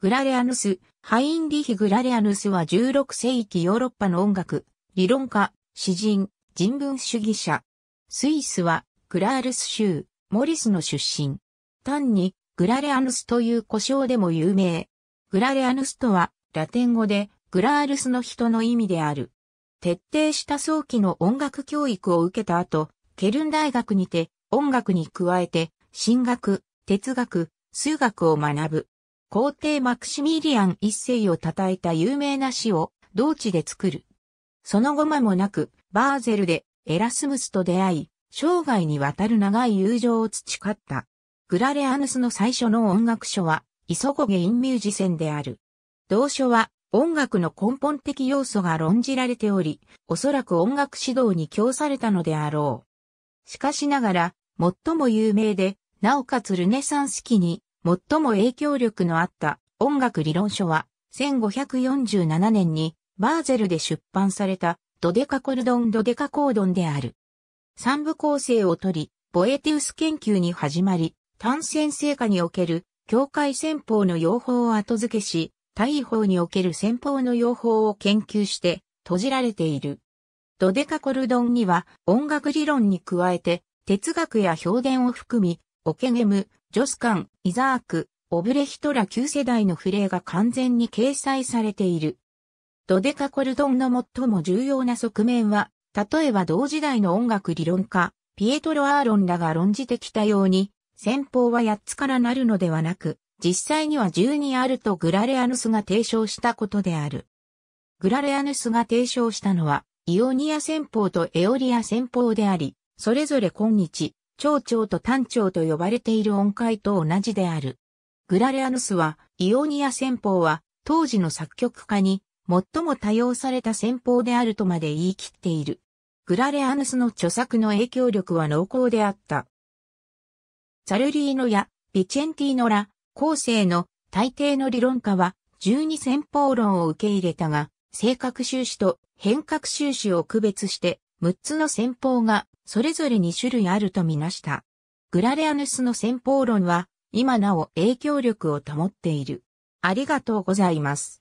グラレアヌス、ハインリヒ・グラレアヌスは16世紀ヨーロッパの音楽、理論家、詩人、人文主義者。スイスは、グラールス州、モリスの出身。単に、グラレアヌスという呼称でも有名。グラレアヌスとは、ラテン語で、グラールスの人の意味である。徹底した早期の音楽教育を受けた後、ケルン大学にて、音楽に加えて、神学、哲学、数学を学ぶ。皇帝マクシミリアン一世を称えた有名な詩を同地で作る。その後間もなく、バーゼルでエラスムスと出会い、生涯にわたる長い友情を培った。グラレアヌスの最初の音楽書は、イソコゲインミュージセンである。同書は、音楽の根本的要素が論じられており、おそらく音楽指導に供されたのであろう。しかしながら、最も有名で、なおかつルネサンス期に最も影響力のあった音楽理論書は、1547年にバーゼルで出版されたドデカコルドンドデカコードンである。三部構成をとり、ボエティウス研究に始まり、単線成果における境界戦法の用法を後付けし、大法における戦法の用法を研究して閉じられている。ドデカコルドンには音楽理論に加えて哲学や表現を含み、オケゲム、ジョスカン、イザーク、オブレヒトラ旧世代のフレーが完全に掲載されている。ドデカコルドンの最も重要な側面は、例えば同時代の音楽理論家、ピエトロ・アーロンらが論じてきたように、先方は8つからなるのではなく、実際には12あるとグラレアヌスが提唱したことである。グラレアヌスが提唱したのは、イオニア戦法とエオリア戦法であり、それぞれ今日、長長と短調と呼ばれている音階と同じである。グラレアヌスは、イオニア戦法は、当時の作曲家に、最も多用された戦法であるとまで言い切っている。グラレアヌスの著作の影響力は濃厚であった。ザルリーノやビチェンティーノら、後世の大抵の理論家は、十二戦法論を受け入れたが、性格収支と変革収支を区別して、6つの戦法がそれぞれ2種類あるとみなした。グラレアヌスの先方論は、今なお影響力を保っている。ありがとうございます。